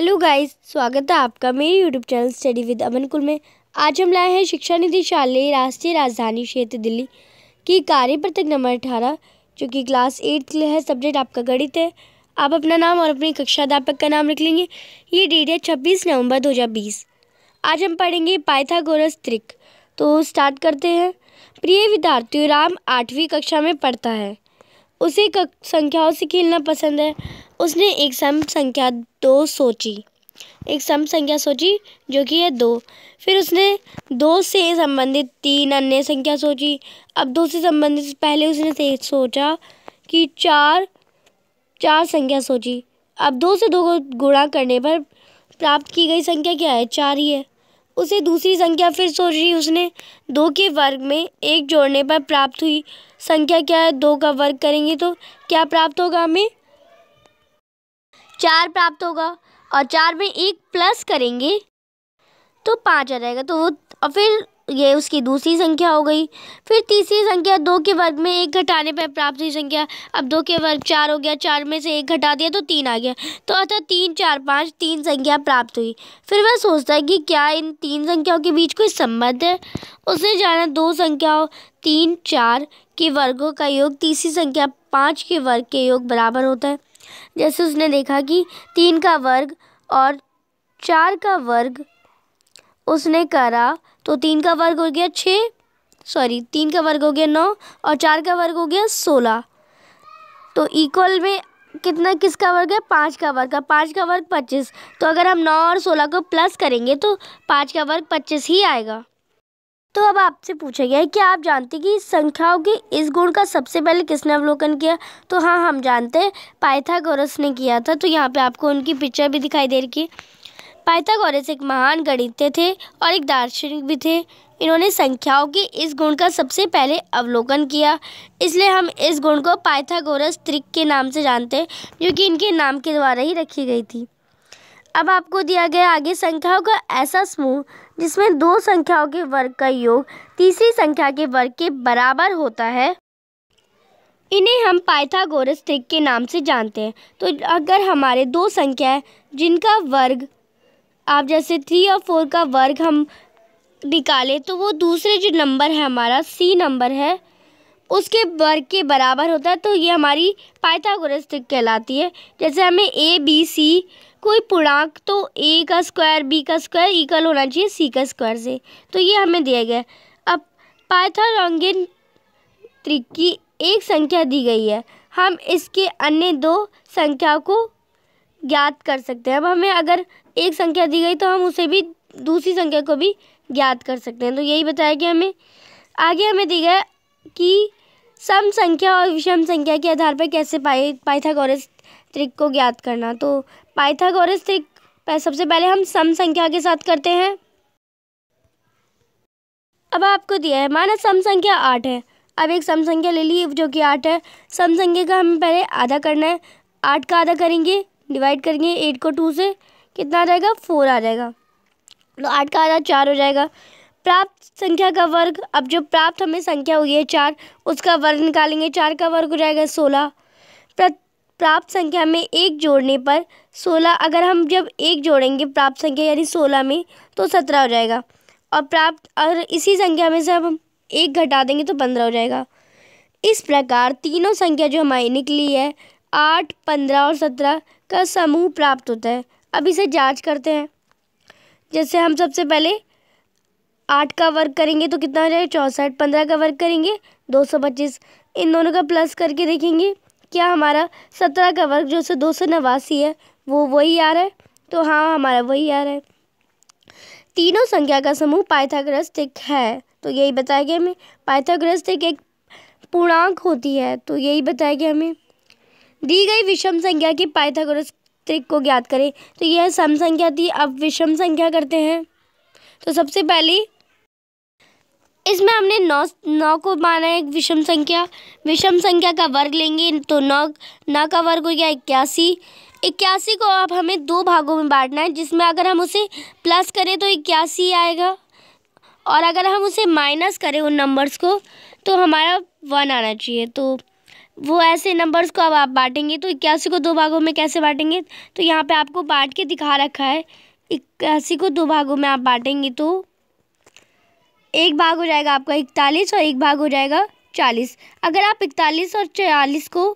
hello guys स्वागत है आपका मेरे YouTube channel study with Aman कुल में आज हम लाए हैं शिक्षा निदेशालय राष्ट्रीय राजधानी क्षेत्र दिल्ली की कार्य प्रत्येक नंबर अठारह जो कि क्लास एट के लिए है सब्जेक्ट आपका गणित है आप अपना नाम और अपनी कक्षा अध्यापक का नाम लिख लेंगे ये डेट है छब्बीस नवंबर दो आज हम पढ़ेंगे पाइथागोरस त्रिक तो स्टार्ट करते हैं प्रिय विद्यार्थियों राम आठवीं कक्षा में पढ़ता है उसे संख्याओं से खेलना पसंद है उसने एक सम संख्या दो सोची एक सम संख्या सोची जो कि है दो फिर उसने दो से संबंधित तीन अन्य संख्या सोची अब दो से संबंधित पहले उसने से सोचा कि चार चार संख्या सोची अब दो से दो को गुणा करने पर प्राप्त की गई संख्या क्या है चार ही है उसे दूसरी संख्या फिर सोच रही उसने दो के वर्ग में एक जोड़ने पर प्राप्त हुई संख्या क्या है दो का वर्ग करेंगे तो क्या प्राप्त होगा हमें चार प्राप्त होगा और चार में एक प्लस करेंगे तो पाँच आ जाएगा तो वो और फिर ये उसकी दूसरी संख्या हो गई फिर तीसरी संख्या दो के वर्ग में एक घटाने पर प्राप्त हुई संख्या अब दो के वर्ग चार हो गया चार में से एक घटा दिया तो तीन आ गया तो अतः तीन चार पाँच तीन संख्या प्राप्त हुई फिर वह सोचता है कि क्या इन तीन संख्याओं के बीच कोई संबंध है उसने जाना दो संख्याओं तीन चार के वर्गों का योग तीसरी संख्या पाँच के वर्ग के योग बराबर होता है जैसे उसने देखा कि तीन का वर्ग और चार का वर्ग उसने करा तो तीन का वर्ग हो गया छः सॉरी तीन का वर्ग हो गया नौ और चार का वर्ग हो गया सोलह तो इक्वल में कितना किसका वर्ग है पाँच का वर्ग का पाँच का वर्ग पच्चीस तो अगर हम नौ और सोलह को प्लस करेंगे तो पाँच का वर्ग पच्चीस ही आएगा तो अब आपसे पूछा गया है कि आप जानते कि संख्याओं के इस गुण का सबसे पहले किसने अवलोकन किया तो हाँ हम जानते हैं पाइथागोरस ने किया था तो यहाँ पे आपको उनकी पिक्चर भी दिखाई दे रही है पाइथागोरस एक महान गणित थे और एक दार्शनिक भी थे इन्होंने संख्याओं के इस गुण का सबसे पहले अवलोकन किया इसलिए हम इस गुण को पाइथागोरस त्रिक के नाम से जानते हैं जो कि इनके नाम के द्वारा ही रखी गई थी अब आपको दिया गया आगे संख्याओं का ऐसा समूह जिसमें दो संख्याओं के वर्ग का योग तीसरी संख्या के वर्ग के बराबर होता है इन्हें हम पाइथागोरस त्रिक के नाम से जानते हैं तो अगर हमारे दो संख्या जिनका वर्ग आप जैसे थ्री और फोर का वर्ग हम निकालें तो वो दूसरे जो नंबर है हमारा सी नंबर है उसके वर्ग के बराबर होता है तो ये हमारी पाइथागोरस ट्रिक कहलाती है जैसे हमें ए बी सी कोई पूर्णांक तो ए का स्क्वायर बी का स्क्वायर इक्वल होना चाहिए सी का स्क्वायर से तो ये हमें दिया गया अब पाइथागोरस त्रिक की एक संख्या दी गई है हम इसके अन्य दो संख्याओं को ज्ञात कर सकते हैं अब हमें अगर एक संख्या दी गई तो हम उसे भी दूसरी संख्या को भी ज्ञात कर सकते हैं तो यही बताया गया हमें आगे हमें दी गया कि सम संख्या और विषम संख्या के आधार पर कैसे पाई पाइथागोरस त्रिक को ज्ञात करना तो पाइथागोरस त्रिक सबसे पहले हम सम संख्या के साथ करते हैं अब आपको दिया है माना सम संख्या आठ है अब एक सम संख्या ले ली जो कि आठ है सम संख्या का हमें पहले आधा करना है आठ का आधा करेंगे डिवाइड करेंगे एट को टू से कितना आ जाएगा फोर आ जाएगा तो आठ का आधा चार हो जाएगा प्राप्त संख्या का वर्ग अब जो प्राप्त हमें संख्या हुई है चार उसका वर्ग निकालेंगे चार का वर्ग हो जाएगा सोलह प्राप्त संख्या में एक जोड़ने पर सोलह अगर हम जब एक जोड़ेंगे प्राप्त संख्या यानी सोलह में तो सत्रह हो जाएगा और प्राप्त और इसी संख्या में से हम एक घटा देंगे तो पंद्रह हो जाएगा इस प्रकार तीनों संख्या जो हमारी निकली है आठ पंद्रह और सत्रह का समूह प्राप्त होता है अब इसे जांच करते हैं जैसे हम सबसे पहले आठ का वर्क करेंगे तो कितना हो जाएगा चौंसठ पंद्रह का वर्क करेंगे दो सौ पच्चीस इन दोनों का प्लस करके देखेंगे क्या हमारा सत्रह का वर्क जो से दो सौ नवासी है वो वही आ रहा है तो हाँ हमारा वही आ रहा है तीनों संख्या का समूह पाइथागोरस एक है तो यही बताया गया हमें पाइथागोरस एक पूर्णांक होती है तो यही बताया गया हमें दी गई विषम संख्या की पाइथागोरस त्रिक को ज्ञात करें तो यह सम संख्या थी अब विषम संख्या करते हैं तो सबसे पहली इसमें हमने नौ नौ को माना है विषम संख्या विषम संख्या का वर्ग लेंगे तो नौ नौ का वर्ग हो गया इक्यासी इक्यासी को अब हमें दो भागों में बांटना है जिसमें अगर हम उसे प्लस करें तो इक्यासी आएगा और अगर हम उसे माइनस करें उन नंबर्स को तो हमारा वन आना चाहिए तो वो ऐसे नंबर्स को अब आप बांटेंगे तो इक्यासी को दो भागों में कैसे बांटेंगे तो यहाँ पे आपको बांट के दिखा रखा है इक्यासी को दो भागों में आप बांटेंगे तो एक भाग हो जाएगा आपका इकतालीस और एक भाग हो जाएगा चालीस अगर आप इकतालीस और चालीस को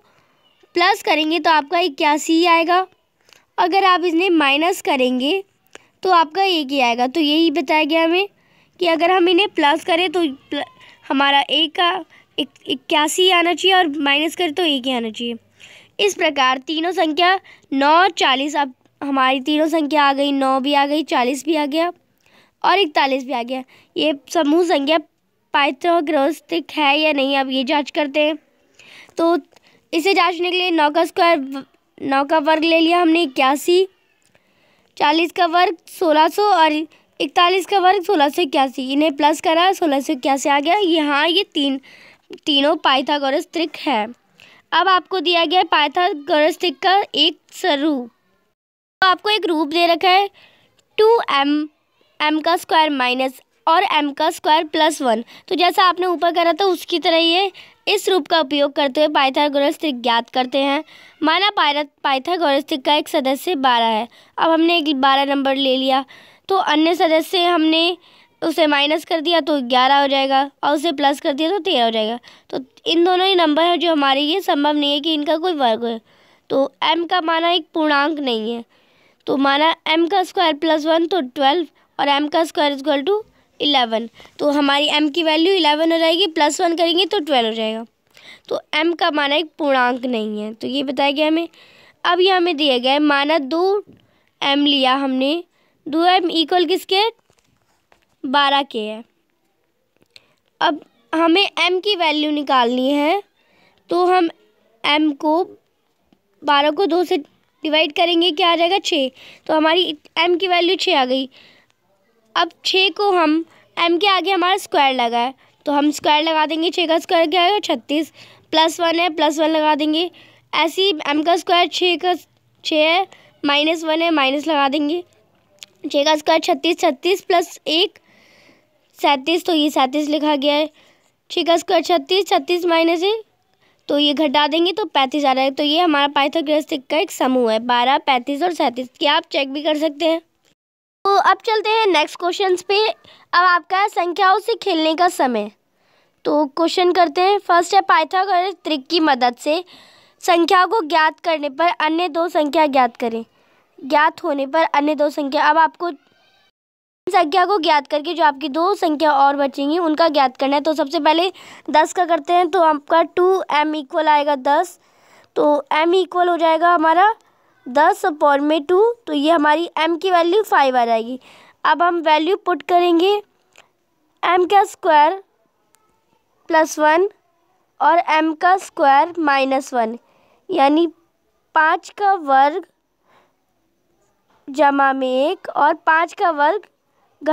प्लस करेंगे तो आपका इक्यासी ही आएगा अगर आप इसने माइनस करेंगे तो आपका एक ही आएगा तो यही बताया गया हमें कि अगर हम इन्हें प्लस करें तो प्ल, हमारा एक का इक्यासी आना चाहिए और माइनस करें तो एक ही आना चाहिए इस प्रकार तीनों संख्या नौ चालीस अब हमारी तीनों संख्या आ गई नौ भी आ गई चालीस भी आ गया और इकतालीस भी आ गया ये समूह संख्या पाइथागोरस्टिक है या नहीं अब ये जांच करते हैं तो इसे जांचने के लिए नौ का स्क्वायर नौ का वर्ग ले लिया हमने इक्यासी चालीस का वर्ग सोलह सौ और इकतालीस का वर्ग सोलह सौ इक्यासी इन्हें प्लस करा सोलह सौ इक्यासी आ गया यहाँ ये तीन तीनों पाइथागोरस त्रिक है अब आपको दिया गया है पाइथागोरस त्रिक का एक स्वरूप तो आपको एक रूप दे रखा है टू एम एम का स्क्वायर माइनस और एम का स्क्वायर प्लस वन तो जैसा आपने ऊपर करा था उसकी तरह ये इस रूप का उपयोग करते हुए पाइथागोरस त्रिक ज्ञात करते हैं माना पाइथागोरस त्रिक का एक सदस्य बारह है अब हमने एक बारह नंबर ले लिया तो अन्य सदस्य हमने तो उसे माइनस कर दिया तो ग्यारह हो जाएगा और उसे प्लस कर दिया तो तेरह हो जाएगा तो इन दोनों ही नंबर हैं जो हमारे लिए संभव नहीं है कि इनका कोई वर्ग है तो एम का माना एक पूर्णांक नहीं है तो माना एम का स्क्वायर प्लस वन तो ट्वेल्व और एम का स्क्वायर इक्वल टू इलेवन तो हमारी एम की वैल्यू इलेवन हो जाएगी प्लस वन करेंगे तो ट्वेल्व हो जाएगा तो एम का माना एक पूर्णांक नहीं है तो ये बताया गया हमें अब ये हमें दिया गया है माना दो एम लिया हमने दो एम इक्वल किसके बारह के है अब हमें एम की वैल्यू निकालनी है तो हम एम को बारह को दो से डिवाइड करेंगे क्या आ जाएगा छः तो हमारी एम की वैल्यू छः आ गई अब छः को हम एम के आगे हमारा स्क्वायर लगा है तो हम स्क्वायर लगा देंगे छः का स्क्वायर क्या आएगा छत्तीस प्लस वन है प्लस वन लगा देंगे ऐसे ही एम का स्क्वायर छः का छः है माइनस वन है माइनस लगा देंगे छः का स्क्वायर छत्तीस छत्तीस प्लस एक सैंतीस तो ये सैंतीस लिखा गया है ठीक है स्क्वायर छत्तीस छत्तीस माइनस है तो ये घटा देंगे तो पैंतीस आ रहा है तो ये हमारा पाइथागोरसिक का एक समूह है बारह पैंतीस और सैंतीस क्या आप चेक भी कर सकते हैं तो अब चलते हैं नेक्स्ट क्वेश्चन पे अब आपका है संख्याओं से खेलने का समय तो क्वेश्चन करते हैं फर्स्ट है पाइथागोरस त्रिक की मदद से संख्या को ज्ञात करने पर अन्य दो संख्या ज्ञात करें ज्ञात होने पर अन्य दो संख्या अब आपको संख्या को ज्ञात करके जो आपकी दो संख्या और बचेंगी उनका ज्ञात करना है तो सबसे पहले दस का करते हैं तो आपका टू एम इक्वल आएगा दस तो एम इक्वल हो जाएगा हमारा दस अपॉन में टू तो ये हमारी एम की वैल्यू फाइव आ जाएगी अब हम वैल्यू पुट करेंगे एम का स्क्वायर प्लस वन और एम का स्क्वायर माइनस वन यानी पाँच का वर्ग जमा में एक और पाँच का वर्ग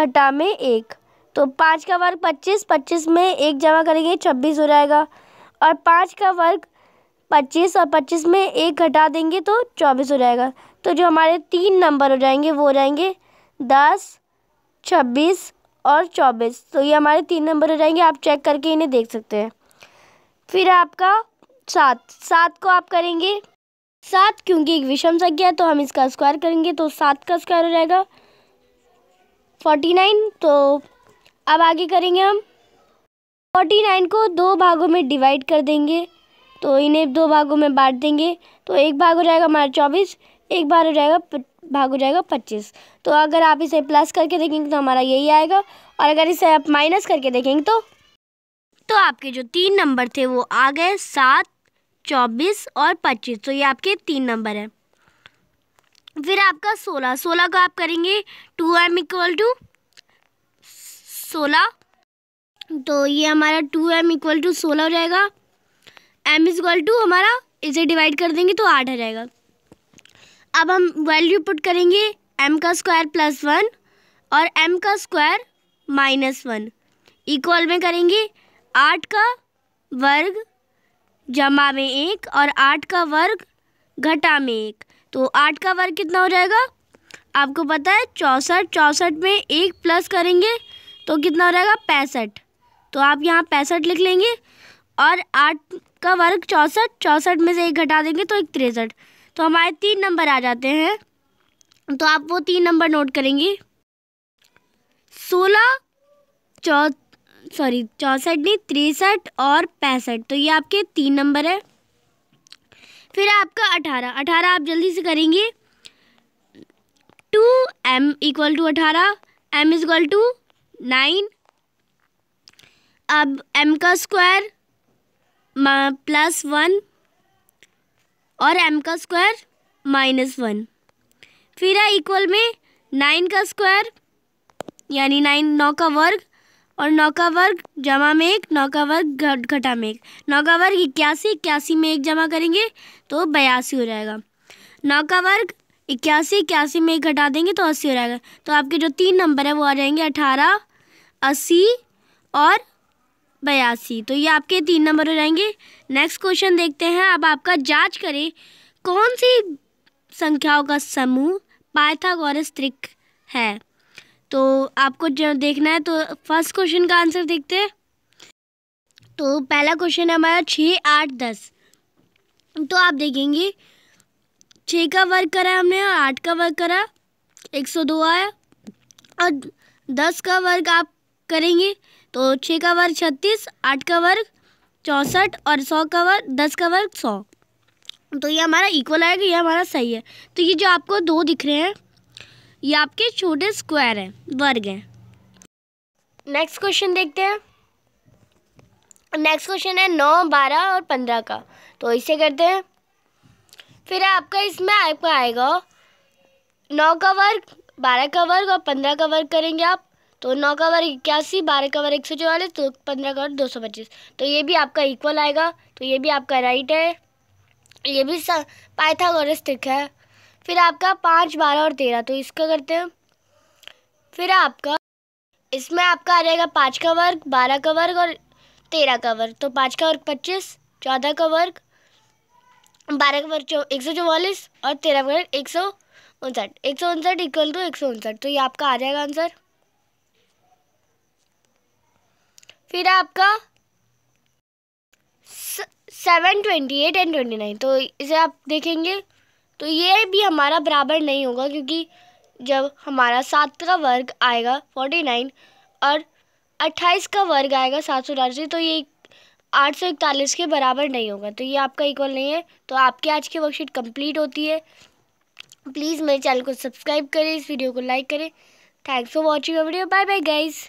घटा में एक तो पाँच का वर्ग पच्चीस पच्चीस में एक जमा करेंगे छब्बीस हो जाएगा और पाँच का वर्ग पच्चीस और पच्चीस में एक घटा देंगे तो चौबीस हो जाएगा तो जो हमारे तीन नंबर हो जाएंगे वो हो जाएंगे दस छब्बीस और चौबीस तो ये हमारे तीन नंबर हो जाएंगे आप चेक करके इन्हें देख सकते हैं फिर आपका सात सात को आप करेंगे सात क्योंकि एक विषम संख्या है तो हम इसका स्क्वायर करेंगे तो सात का स्क्वायर हो जाएगा फोर्टी नाइन तो अब आगे करेंगे हम फोर्टी नाइन को दो भागों में डिवाइड कर देंगे तो इन्हें दो भागों में बांट देंगे तो एक भाग हो जाएगा हमारा चौबीस एक बार हो जाएगा भाग हो जाएगा पच्चीस तो अगर आप इसे प्लस करके देखेंगे तो हमारा यही आएगा और अगर इसे आप माइनस करके देखेंगे तो तो आपके जो तीन नंबर थे वो आ गए सात चौबीस और पच्चीस तो ये आपके तीन नंबर हैं फिर आपका सोलह सोलह को आप करेंगे टू एम इक्वल टू सोलह तो ये हमारा टू एम इक्वल टू सोलह हो जाएगा एम इज इक्वल टू हमारा इसे डिवाइड कर देंगे तो आठ आ जाएगा अब हम वैल्यू पुट करेंगे एम का स्क्वायर प्लस वन और एम का स्क्वायर माइनस वन इक्वल में करेंगे आठ का वर्ग जमा में एक और आठ का वर्ग घटा में एक तो आठ का वर्ग कितना हो जाएगा आपको पता है चौंसठ चौंसठ में एक प्लस करेंगे तो कितना हो जाएगा पैंसठ तो आप यहाँ पैंसठ लिख लेंगे और आठ का वर्ग चौंसठ चौंसठ में से एक घटा देंगे तो एक तिरसठ तो हमारे तीन नंबर आ जाते हैं तो आप वो तीन नंबर नोट करेंगे सोलह चौ सॉरी चौंसठ नहीं तिरसठ और पैंसठ तो ये आपके तीन नंबर है फिर आपका अठारह अठारह आप जल्दी से करेंगे टू एम इक्वल टू अठारह M is equal to nine अब एम का स्क्वायर प्लस वन और एम का स्क्वायर माइनस वन फिर है इक्वल में नाइन का स्क्वायर यानी नाइन नौ का वर्ग और नौका वर्ग जमा में एक नौका वर्ग घट घटा में एक नौका वर्ग इक्यासी इक्यासी में एक जमा करेंगे तो बयासी हो जाएगा नौका वर्ग इक्यासी इक्यासी में एक घटा देंगे तो अस्सी हो जाएगा तो आपके जो तीन नंबर है वो आ जाएंगे अठारह अस्सी और बयासी तो ये आपके तीन नंबर हो जाएंगे नेक्स्ट क्वेश्चन देखते हैं अब आपका जांच करें कौन सी संख्याओं का समूह पाइथागोरस त्रिक है तो आपको जो देखना है तो फर्स्ट क्वेश्चन का आंसर देखते हैं तो पहला क्वेश्चन है हमारा छः आठ दस तो आप देखेंगे छः का वर्क करा हमने और आठ का वर्क करा एक सौ दो आया और दस का वर्ग आप करेंगे तो छः का वर्ग छत्तीस आठ का वर्ग चौंसठ और सौ का वर्ग दस का वर्ग सौ तो ये हमारा इक्वल आएगा ये हमारा सही है तो ये जो आपको दो दिख रहे हैं ये आपके छोटे स्क्वायर हैं वर्ग हैं नेक्स्ट क्वेश्चन देखते हैं नेक्स्ट क्वेश्चन है नौ बारह और पंद्रह का तो इसे करते हैं फिर आपका इसमें आपका आएगा नौ का वर्ग बारह का वर्ग और पंद्रह का वर्ग करेंगे आप तो नौ का वर्ग इक्यासी बारह का वर्ग एक सौ चौवालीस तो पंद्रह का वर्ग दो सौ पच्चीस तो ये भी आपका इक्वल आएगा तो ये भी आपका राइट है ये भी पाइथागोरस ट्रिक है फिर आपका पाँच बारह और तेरह तो इसका करते हैं फिर आपका इसमें आपका आ जाएगा पाँच का वर्ग बारह का वर्ग और तेरह का वर्ग तो पाँच का वर्ग पच्चीस चौदह का वर्ग बारह का वर्ग एक सौ चौवालीस और तेरह का वर्ग एक सौ उनसठ एक सौ उनसठ इक्वल टू एक सौ उनसठ तो ये आपका आ जाएगा आंसर फिर आपका seven twenty eight and twenty nine तो इसे आप देखेंगे तो ये भी हमारा बराबर नहीं होगा क्योंकि जब हमारा सात का वर्ग आएगा फोर्टी नाइन और अट्ठाईस का वर्ग आएगा सात सौ अठासी तो ये आठ सौ इकतालीस के बराबर नहीं होगा तो ये आपका इक्वल नहीं है तो आपकी आज की वर्कशीट कंप्लीट होती है प्लीज़ मेरे चैनल को सब्सक्राइब करें इस वीडियो को लाइक करें thanks for watching video bye bye guys